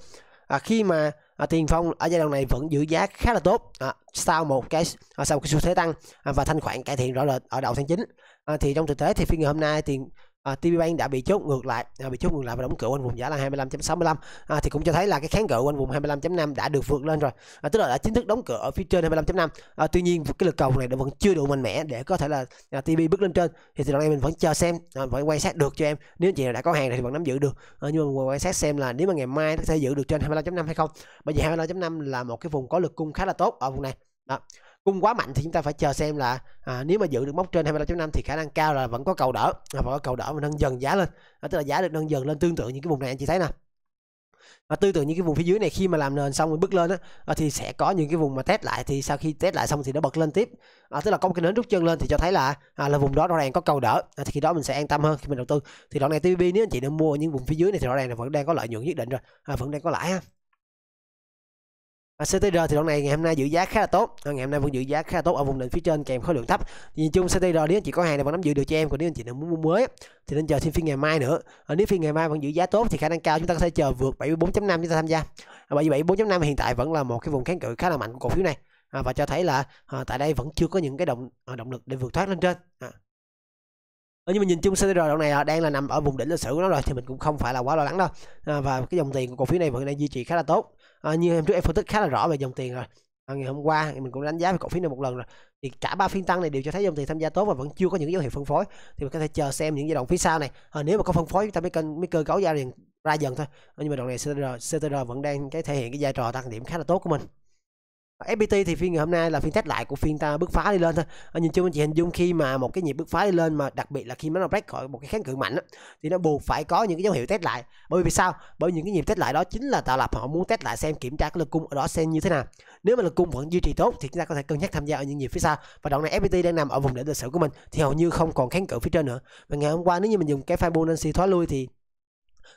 à, khi mà à, tiền phong ở giai đoạn này vẫn giữ giá khá là tốt à, sau một cái à, sau một cái xu thế tăng à, và thanh khoản cải thiện rõ rệt ở đầu tháng 9 à, thì trong thực tế thì phiên ngày hôm nay tiền à, ờ, TP Bank đã bị chốt ngược lại à, bị chốt ngược lại và đóng cửa quanh vùng giá là 25.65 à, thì cũng cho thấy là cái kháng cự quanh vùng 25.5 đã được vượt lên rồi à, tức là đã chính thức đóng cửa ở phía trên 25.5 à, tuy nhiên cái lực cầu này vẫn chưa đủ mạnh mẽ để có thể là à, TP bước lên trên thì từ đoạn mình vẫn chờ xem à, vẫn quan sát được cho em nếu chị đã có hàng thì vẫn nắm giữ được à, nhưng mà quan sát xem là nếu mà ngày mai nó sẽ giữ được trên 25.5 hay không bởi vì 25.5 là một cái vùng có lực cung khá là tốt ở vùng này đó cung quá mạnh thì chúng ta phải chờ xem là à, nếu mà giữ được mốc trên 25.5 thì khả năng cao là vẫn có cầu đỡ à, vẫn có cầu đỡ mà nâng dần giá lên à, tức là giá được nâng dần lên tương tự những cái vùng này anh chị thấy nè và tương tự như cái vùng phía dưới này khi mà làm nền xong rồi bước lên á à, thì sẽ có những cái vùng mà test lại thì sau khi test lại xong thì nó bật lên tiếp à, tức là có một cái nến rút chân lên thì cho thấy là à, là vùng đó rõ ràng có cầu đỡ à, thì khi đó mình sẽ an tâm hơn khi mình đầu tư thì đoạn này TVB nếu anh chị đã mua những vùng phía dưới này thì rõ ràng là vẫn đang có lợi nhuận nhất định rồi à, vẫn đang có lãi ha và CTR thì đoạn này ngày hôm nay giữ giá khá là tốt à, ngày hôm nay vẫn giữ giá khá là tốt ở vùng đỉnh phía trên kèm khối lượng thấp nhìn chung CTR nếu anh chị có hàng này vẫn nắm giữ được cho em còn nếu anh chị nào muốn mua mới thì nên chờ thêm phiên ngày mai nữa à, nếu phiên ngày mai vẫn giữ giá tốt thì khả năng cao chúng ta có thể chờ vượt 74.5 chúng ta tham gia bởi vì 74.5 hiện tại vẫn là một cái vùng kháng cự khá là mạnh của cổ phiếu này à, và cho thấy là à, tại đây vẫn chưa có những cái động à, động lực để vượt thoát lên trên à. Ừ, nhưng mà nhìn chung CTR đoạn này à, đang là nằm ở vùng đỉnh lịch sử của nó rồi thì mình cũng không phải là quá lo lắng đâu à, và cái dòng tiền của cổ phiếu này vẫn đang duy trì khá là tốt à, như em trước em phân tích khá là rõ về dòng tiền rồi à, ngày hôm qua mình cũng đánh giá về cổ phiếu này một lần rồi thì cả ba phiên tăng này đều cho thấy dòng tiền tham gia tốt và vẫn chưa có những dấu hiệu phân phối thì mình có thể chờ xem những giai đoạn phía sau này à, nếu mà có phân phối chúng ta mới cân mới cơ cấu ra liền ra dần thôi à, nhưng mà đoạn này CTR, CTR vẫn đang cái thể hiện cái vai trò tăng điểm khá là tốt của mình FPT thì phiên ngày hôm nay là phiên test lại của phiên ta bước phá đi lên thôi à, nhìn chung anh chị hình dung khi mà một cái nhịp bước phá đi lên mà đặc biệt là khi nó break khỏi một cái kháng cự mạnh đó, thì nó buộc phải có những cái dấu hiệu test lại bởi vì sao bởi vì những cái nhịp test lại đó chính là tạo lập họ muốn test lại xem kiểm tra cái lực cung ở đó xem như thế nào nếu mà lực cung vẫn duy trì tốt thì chúng ta có thể cân nhắc tham gia ở những nhịp phía sau và đoạn này FPT đang nằm ở vùng đỉnh lịch sử của mình thì hầu như không còn kháng cự phía trên nữa và ngày hôm qua nếu như mình dùng cái Fibonacci thoái lui thì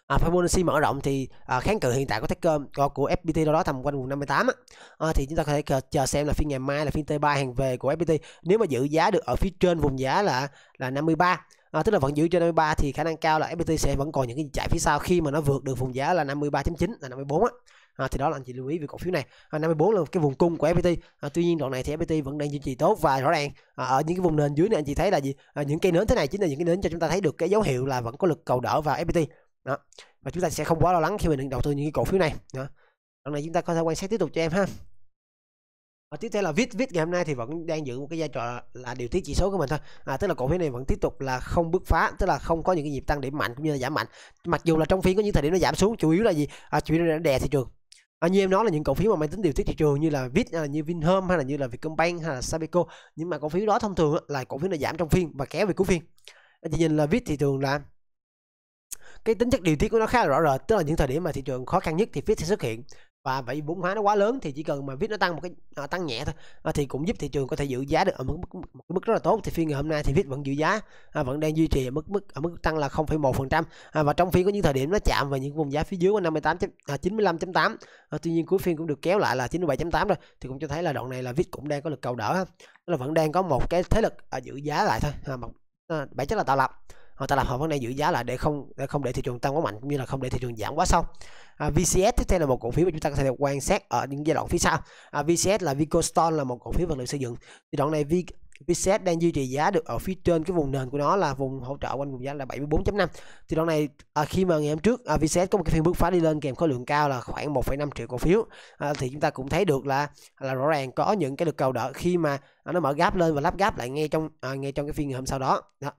à, Fibonacci mở rộng thì à, kháng cự hiện tại của Techcom ờ, của FPT đâu đó tầm quanh vùng 58 á. À, thì chúng ta có thể chờ xem là phiên ngày mai là phiên T3 hàng về của FPT nếu mà giữ giá được ở phía trên vùng giá là là 53 à, ờ, tức là vẫn giữ trên 53 thì khả năng cao là FPT sẽ vẫn còn những cái chạy phía sau khi mà nó vượt được vùng giá là 53.9 là 54 á. À, thì đó là anh chị lưu ý về cổ phiếu này à, 54 là cái vùng cung của FPT à, tuy nhiên đoạn này thì FPT vẫn đang duy trì tốt và rõ ràng à, ở những cái vùng nền dưới này anh chị thấy là gì à, những cây nến thế này chính là những cái nến cho chúng ta thấy được cái dấu hiệu là vẫn có lực cầu đỡ vào FPT đó và chúng ta sẽ không quá lo lắng khi mình đầu tư những cái cổ phiếu này đó lần này chúng ta có thể quan sát tiếp tục cho em ha và tiếp theo là vít vít ngày hôm nay thì vẫn đang giữ một cái vai trò là điều tiết chỉ số của mình thôi à, tức là cổ phiếu này vẫn tiếp tục là không bứt phá tức là không có những cái nhịp tăng điểm mạnh cũng như là giảm mạnh mặc dù là trong phiên có những thời điểm nó giảm xuống chủ yếu là gì à, chủ yếu là đè thị trường À, như em nói là những cổ phiếu mà mang tính điều tiết thị trường như là Vit, à, như Vinhome hay là như là Vietcombank hay là Sabeco nhưng mà cổ phiếu đó thông thường là cổ phiếu này giảm trong phiên và kéo về cuối phiên anh chị nhìn là Vit thị trường là cái tính chất điều tiết của nó khá là rõ rệt tức là những thời điểm mà thị trường khó khăn nhất thì fit sẽ xuất hiện và vậy vì vốn hóa nó quá lớn thì chỉ cần mà vip nó tăng một cái à, tăng nhẹ thôi à, thì cũng giúp thị trường có thể giữ giá được ở mức, mức, mức rất là tốt thì phiên ngày hôm nay thì vip vẫn giữ giá à, vẫn đang duy trì ở mức mức ở mức tăng là 0,1% trăm và trong phiên có những thời điểm nó chạm vào những vùng giá phía dưới của 58 à, 95.8 à, tuy nhiên cuối phiên cũng được kéo lại là 97.8 rồi thì cũng cho thấy là đoạn này là vip cũng đang có lực cầu đỡ là vẫn đang có một cái thế lực à, giữ giá lại thôi à, à, bản chất là tạo lập người ta làm hợp vấn đề giữ giá là để không để không để thị trường tăng quá mạnh cũng như là không để thị trường giảm quá sâu à, VCS tiếp theo là một cổ phiếu mà chúng ta có thể quan sát ở những giai đoạn phía sau à, VCS là Vicoston là một cổ phiếu vật liệu xây dựng giai đoạn này v VCS đang duy trì giá được ở phía trên cái vùng nền của nó là vùng hỗ trợ quanh vùng giá là 74.5 thì đoạn này à, khi mà ngày hôm trước à, VCS có một cái phiên bước phá đi lên kèm khối lượng cao là khoảng 1,5 triệu cổ phiếu à, thì chúng ta cũng thấy được là là rõ ràng có những cái được cầu đỡ khi mà nó mở gáp lên và lắp gáp lại ngay trong à, ngay trong cái phiên ngày hôm sau đó, đó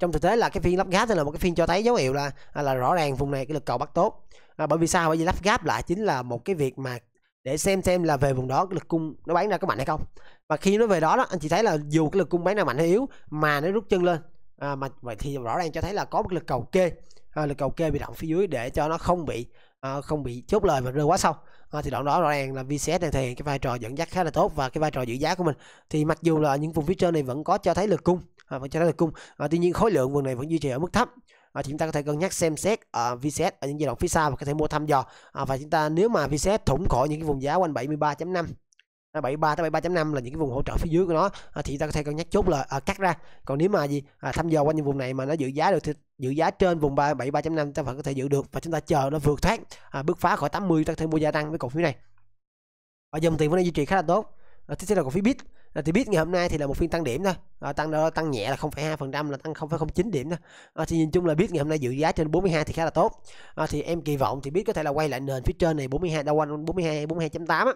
trong thực tế là cái phiên lắp gáp này là một cái phiên cho thấy dấu hiệu là à, là rõ ràng vùng này cái lực cầu bắt tốt à, bởi vì sao bởi vì lắp gáp lại chính là một cái việc mà để xem xem là về vùng đó cái lực cung nó bán ra có mạnh hay không và khi nó về đó, đó anh chị thấy là dù cái lực cung bán ra mạnh hay yếu mà nó rút chân lên à, mà vậy thì rõ ràng cho thấy là có một lực cầu kê à, lực cầu kê bị động phía dưới để cho nó không bị à, không bị chốt lời và rơi quá sâu à, thì đoạn đó rõ ràng là VCS đang thể hiện cái vai trò dẫn dắt khá là tốt và cái vai trò giữ giá của mình thì mặc dù là những vùng phía trên này vẫn có cho thấy lực cung à, vẫn cho thấy lực cung à, tuy nhiên khối lượng vùng này vẫn duy trì ở mức thấp À, thì chúng ta có thể cân nhắc xem xét ở à, uh, VCS ở những giai đoạn phía sau và có thể mua thăm dò à, và chúng ta nếu mà VCS thủng khỏi những cái vùng giá quanh 73.5 73 à, tới 73.5 là những cái vùng hỗ trợ phía dưới của nó à, thì ta có thể cân nhắc chốt là à, cắt ra còn nếu mà gì à, thăm dò qua những vùng này mà nó giữ giá được thì giữ giá trên vùng 37 3.5 ta vẫn có thể giữ được và chúng ta chờ nó vượt thoát à, bước phá khỏi 80 ta có mua gia tăng với cổ phiếu này và dòng tiền vẫn đang duy trì khá là tốt à, tiếp theo là cổ phiếu bit à, thì bit ngày hôm nay thì là một phiên tăng điểm thôi à, tăng tăng nhẹ là 0,2 phần trăm là tăng 0,09 điểm thôi à, thì nhìn chung là bit ngày hôm nay giữ giá trên 42 thì khá là tốt à, thì em kỳ vọng thì bit có thể là quay lại nền phía trên này 42 đâu quanh 42 42.8 á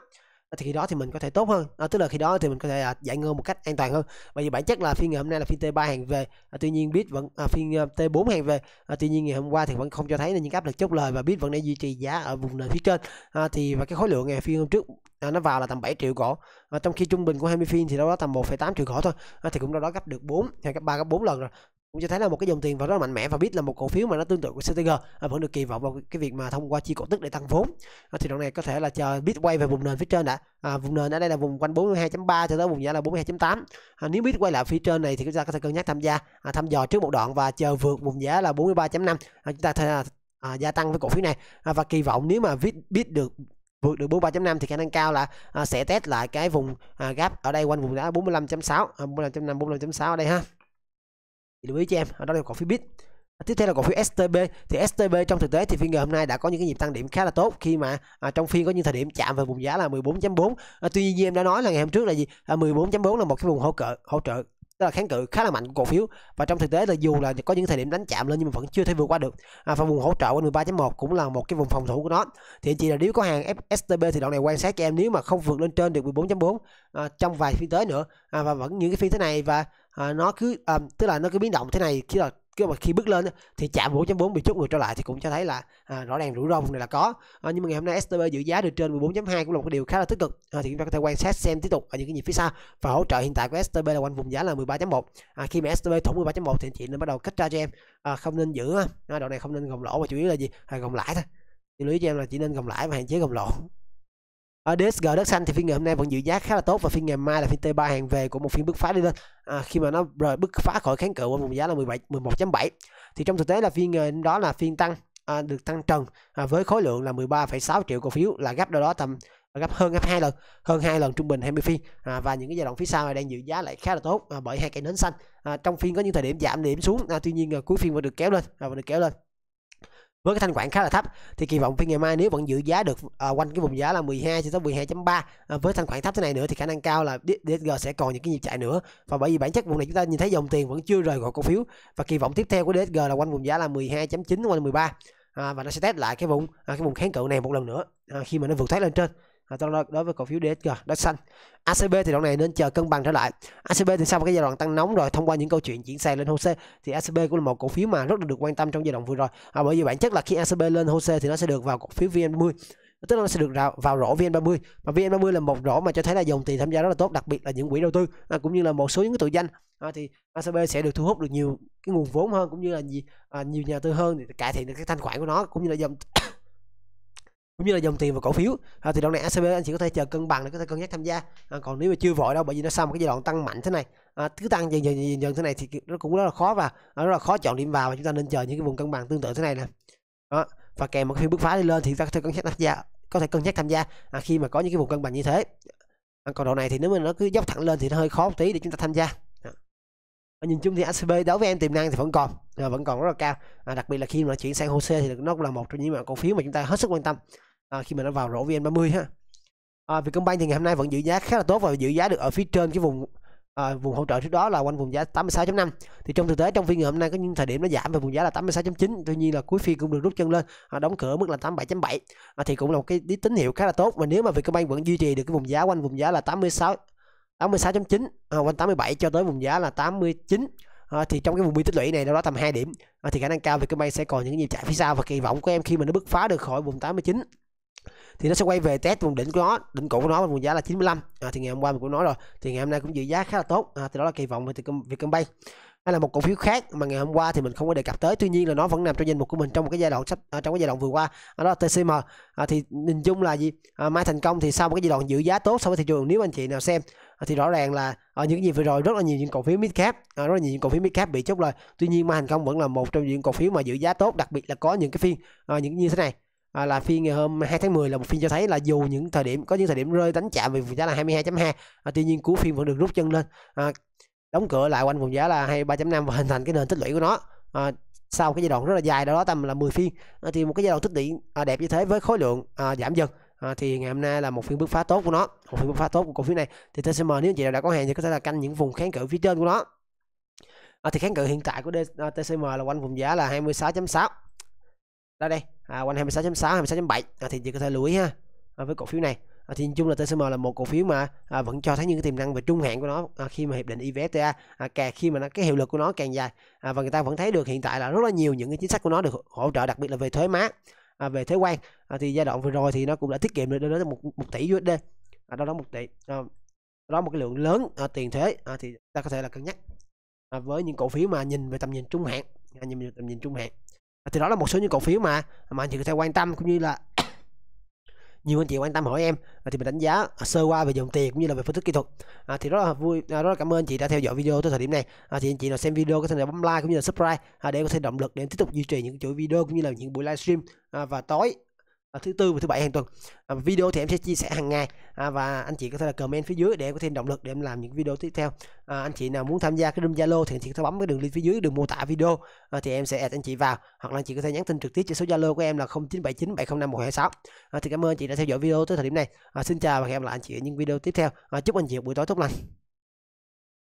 Ờ, thì khi đó thì mình có thể tốt hơn à, tức là khi đó thì mình có thể à, giải ngân một cách an toàn hơn bởi vì bản chất là phiên ngày hôm nay là phiên T3 hàng về à, tuy nhiên bit vẫn à, phiên T4 hàng về à, tuy nhiên ngày hôm qua thì vẫn không cho thấy là những áp lực chốt lời và bit vẫn đang duy trì giá ở vùng nền phía trên à, thì và cái khối lượng ngày phiên hôm trước à, nó vào là tầm 7 triệu cổ à, trong khi trung bình của 20 phiên thì đâu đó tầm 1,8 triệu cổ thôi à, thì cũng đâu đó gấp được 4 hay gấp 3 gấp 4 lần rồi cũng cho thấy là một cái dòng tiền vào rất là mạnh mẽ và biết là một cổ phiếu mà nó tương tự của CTG à, vẫn được kỳ vọng vào cái việc mà thông qua chi cổ tức để tăng vốn à, thì đoạn này có thể là chờ biết quay về vùng nền phía trên đã à, vùng nền ở đây là vùng quanh 42.3 cho tới vùng giá là 42.8 à, nếu biết quay lại phía trên này thì chúng ta có thể cân nhắc tham gia à, thăm dò trước một đoạn và chờ vượt vùng giá là 43.5 à, chúng ta thể là à, gia tăng với cổ phiếu này à, và kỳ vọng nếu mà biết biết được vượt được 43.5 thì khả năng cao là à, sẽ test lại cái vùng à, gap ở đây quanh vùng giá 45.6 45.5 45.6 ở đây ha thì lưu ý cho em ở đó là cổ phiếu bit à, Tiếp theo là cổ phiếu STB thì STB trong thực tế thì phiên ngày hôm nay đã có những cái nhịp tăng điểm khá là tốt khi mà à, trong phiên có những thời điểm chạm về vùng giá là 14.4. À, tuy nhiên như em đã nói là ngày hôm trước là gì? À, 14.4 là một cái vùng hỗ trợ hỗ trợ tức là kháng cự khá là mạnh của cổ phiếu và trong thực tế là dù là có những thời điểm đánh chạm lên nhưng mà vẫn chưa thể vượt qua được à, và vùng hỗ trợ của 13.1 cũng là một cái vùng phòng thủ của nó thì chỉ là nếu có hàng STB thì đoạn này quan sát cho em nếu mà không vượt lên trên được 14.4 à, trong vài phiên tới nữa à, và vẫn những cái phiên thế này và à, nó cứ à, tức là nó cứ biến động thế này khi là khi mà khi bước lên thì chạm 4.4 bị chốt người trở lại thì cũng cho thấy là à, rõ ràng rủi ro này là có à, nhưng mà ngày hôm nay STB giữ giá được trên 14.2 cũng là một cái điều khá là tích cực à, thì chúng ta có thể quan sát xem tiếp tục ở những cái nhịp phía sau và hỗ trợ hiện tại của STB là quanh vùng giá là 13.1 à, khi mà STB thủng 13.1 thì chị nên bắt đầu cách ra cho em à, không nên giữ à, đoạn này không nên gồng lỗ mà chủ yếu là gì à, gồng lãi thôi lưu ý cho em là chỉ nên gồng lãi và hạn chế gồng lỗ ở DSG đất xanh thì phiên ngày hôm nay vẫn giữ giá khá là tốt và phiên ngày mai là phiên T3 hàng về của một phiên bứt phá đi lên à, khi mà nó rồi bứt phá khỏi kháng cự qua vùng giá là 17 11.7 thì trong thực tế là phiên ngày ờ, đó là phiên tăng à, được tăng trần à, với khối lượng là 13,6 triệu cổ phiếu là gấp đâu đó tầm gấp hơn gấp hai lần hơn hai lần trung bình 20 phiên à, và những cái giai đoạn phía sau này đang giữ giá lại khá là tốt à, bởi hai cây nến xanh à, trong phiên có những thời điểm giảm điểm xuống à, tuy nhiên à, cuối phiên vẫn được kéo lên à, vẫn được kéo lên với cái thanh khoản khá là thấp thì kỳ vọng phiên ngày mai nếu vẫn giữ giá được à, quanh cái vùng giá là 12 cho tới 12.3 à, với thanh khoản thấp thế này nữa thì khả năng cao là DSG sẽ còn những cái nhịp chạy nữa và bởi vì bản chất vùng này chúng ta nhìn thấy dòng tiền vẫn chưa rời khỏi cổ phiếu và kỳ vọng tiếp theo của DSG là quanh vùng giá là 12.9 quanh 13 à, và nó sẽ test lại cái vùng à, cái vùng kháng cự này một lần nữa à, khi mà nó vượt thoát lên trên à, đối với cổ phiếu DSG đã xanh ACB thì đoạn này nên chờ cân bằng trở lại ACB thì sau cái giai đoạn tăng nóng rồi thông qua những câu chuyện chuyển sàn lên HOSE thì ACB cũng là một cổ phiếu mà rất là được quan tâm trong giai đoạn vừa rồi à, bởi vì bản chất là khi ACB lên HOSE thì nó sẽ được vào cổ phiếu VN30 tức là nó sẽ được vào, vào rổ VN30 mà VN30 là một rổ mà cho thấy là dòng tiền tham gia rất là tốt đặc biệt là những quỹ đầu tư à, cũng như là một số những cái tội danh à, thì ACB sẽ được thu hút được nhiều cái nguồn vốn hơn cũng như là gì à, nhiều nhà tư hơn để cải thiện được cái thanh khoản của nó cũng như là dòng cũng như là dòng tiền và cổ phiếu à, thì đoạn này ACB anh chị có thể chờ cân bằng để có thể cân nhắc tham gia à, còn nếu mà chưa vội đâu bởi vì nó sau một cái giai đoạn tăng mạnh thế này à, cứ tăng dần dần dần dần thế này thì nó cũng rất là khó và nó à, rất là khó chọn điểm vào và chúng ta nên chờ những cái vùng cân bằng tương tự thế này nè đó và kèm một phiên bứt phá đi lên thì chúng ta có thể cân nhắc tham gia có thể cân nhắc tham gia à, khi mà có những cái vùng cân bằng như thế à, còn đoạn này thì nếu mà nó cứ dốc thẳng lên thì nó hơi khó một tí để chúng ta tham gia nhìn chung thì ACB đối với em tiềm năng thì vẫn còn à, vẫn còn rất là cao à, đặc biệt là khi mà chuyển sang hồ sơ thì nó cũng là một trong những cổ phiếu mà chúng ta hết sức quan tâm à, khi mà nó vào rổ VN30 ha à, Vietcombank thì ngày hôm nay vẫn giữ giá khá là tốt và giữ giá được ở phía trên cái vùng à, vùng hỗ trợ trước đó là quanh vùng giá 86.5 thì trong thực tế trong phiên ngày hôm nay có những thời điểm nó giảm về vùng giá là 86.9 tuy nhiên là cuối phiên cũng được rút chân lên à, đóng cửa mức là 87.7 à, thì cũng là một cái tín hiệu khá là tốt và nếu mà Vietcombank vẫn duy trì được cái vùng giá quanh vùng giá là 86 86.9 ờ, quanh 87 cho tới vùng giá là 89 à, ờ, thì trong cái vùng biên tích lũy này nó đó tầm 2 điểm à, thì khả năng cao Vietcombank sẽ còn những nhịp chạy phía sau và kỳ vọng của em khi mà nó bứt phá được khỏi vùng 89 thì nó sẽ quay về test vùng đỉnh của nó đỉnh cổ của nó và vùng giá là 95 à, thì ngày hôm qua mình cũng nói rồi thì ngày hôm nay cũng giữ giá khá là tốt à, thì đó là kỳ vọng về Vietcombank hay là một cổ phiếu khác mà ngày hôm qua thì mình không có đề cập tới tuy nhiên là nó vẫn nằm trong danh mục của mình trong một cái giai đoạn sắp à, trong cái giai đoạn vừa qua đó là TCM à, thì nhìn chung là gì à, mai thành công thì sau một cái giai đoạn giữ giá tốt so với thị trường nếu anh chị nào xem à, thì rõ ràng là ở những gì vừa rồi rất là nhiều những cổ phiếu mid à, rất là nhiều những cổ phiếu mid bị chốt lời tuy nhiên mai thành công vẫn là một trong những cổ phiếu mà giữ giá tốt đặc biệt là có những cái phiên những như thế này À, là phiên ngày hôm 2 tháng 10 là một phiên cho thấy là dù những thời điểm có những thời điểm rơi đánh chạm về giá là 22.2 à, tuy nhiên cú phiên vẫn được rút chân lên à, đóng cửa lại quanh vùng giá là hay 3.5 và hình thành cái nền tích lũy của nó à, sau cái giai đoạn rất là dài đó tầm là 10 phiên à, thì một cái giai đoạn tích lũy à, đẹp như thế với khối lượng à, giảm dần à, thì ngày hôm nay là một phiên bứt phá tốt của nó một phiên bứt phá tốt của cổ phiếu này thì TCM nếu chị nào đã có hàng thì có thể là canh những vùng kháng cự phía trên của nó à, thì kháng cự hiện tại của TCM là quanh vùng giá là 26.6 đó đây à, quanh 26.6 26.7 à, thì chị có thể lưu ý ha à, với cổ phiếu này à, thì nhìn chung là TCM là một cổ phiếu mà à, vẫn cho thấy những cái tiềm năng về trung hạn của nó à, khi mà hiệp định evfta à, càng khi mà nó, cái hiệu lực của nó càng dài à, và người ta vẫn thấy được hiện tại là rất là nhiều những cái chính sách của nó được hỗ trợ đặc biệt là về thuế má à, về thuế quan à, thì giai đoạn vừa rồi thì nó cũng đã tiết kiệm được đến một một tỷ USD à, đó đó một tỷ à, đó một cái lượng lớn à, tiền thuế à, thì ta có thể là cân nhắc à, với những cổ phiếu mà nhìn về tầm nhìn trung hạn à, nhìn về tầm nhìn trung hạn à, thì đó là một số những cổ phiếu mà mà anh chị có thể quan tâm cũng như là nhiều anh chị quan tâm hỏi em à, thì mình đánh giá à, sơ qua về dòng tiền cũng như là về phân tích kỹ thuật à, thì rất là vui à, rất là cảm ơn anh chị đã theo dõi video tới thời điểm này à, thì anh chị nào xem video có thể là bấm like cũng như là subscribe à, để có thể động lực để tiếp tục duy trì những chuỗi video cũng như là những buổi livestream à, và tối Ờ, thứ tư và thứ bảy hàng tuần à, video thì em sẽ chia sẻ hàng ngày à, và anh chị có thể là comment phía dưới để em có thêm động lực để em làm những video tiếp theo à, anh chị nào muốn tham gia cái room zalo thì anh chị có thể bấm cái đường link phía dưới đường mô tả video à, thì em sẽ add anh chị vào hoặc là anh chị có thể nhắn tin trực tiếp cho số zalo của em là 0979705126 à, thì cảm ơn anh chị đã theo dõi video tới thời điểm này à, xin chào và hẹn gặp lại anh chị ở những video tiếp theo à, chúc anh chị buổi tối tốt lành